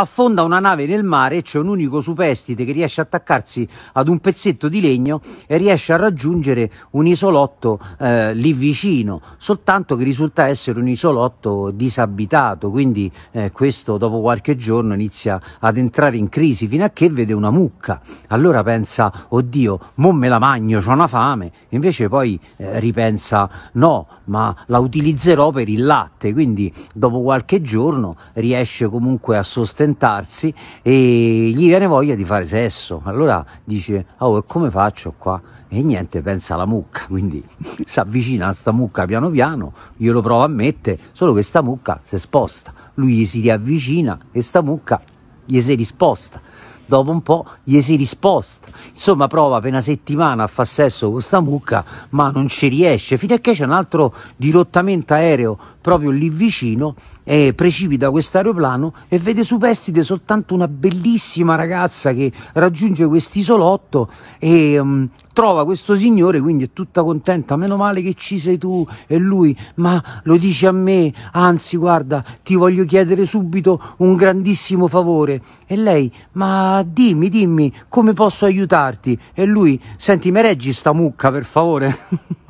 affonda una nave nel mare e c'è un unico superstite che riesce a attaccarsi ad un pezzetto di legno e riesce a raggiungere un isolotto eh, lì vicino, soltanto che risulta essere un isolotto disabitato, quindi eh, questo dopo qualche giorno inizia ad entrare in crisi fino a che vede una mucca. Allora pensa, oddio, mo me la magno, ho una fame, invece poi eh, ripensa, no, ma la utilizzerò per il latte, quindi dopo qualche giorno riesce comunque a sostenere spaventarsi e gli viene voglia di fare sesso. Allora dice, oh, e come faccio qua? E niente, pensa alla mucca, quindi si avvicina a sta mucca piano piano, glielo prova a mettere, solo che sta mucca si sposta, lui gli si riavvicina e sta mucca gli si risposta dopo un po' gli si risposta. Insomma, prova per una settimana a fare sesso con sta mucca, ma non ci riesce. Fino a che c'è un altro dirottamento aereo proprio lì vicino, eh, precipita questo aeroplano e vede superstite soltanto una bellissima ragazza che raggiunge quest'isolotto e mh, mm, trova questo signore, quindi è tutta contenta, meno male che ci sei tu e lui, ma lo dici a me, anzi guarda, ti voglio chiedere subito un grandissimo favore. E lei, ma dimmi, dimmi, come posso aiutarti? E lui, senti, mi reggi sta mucca per favore?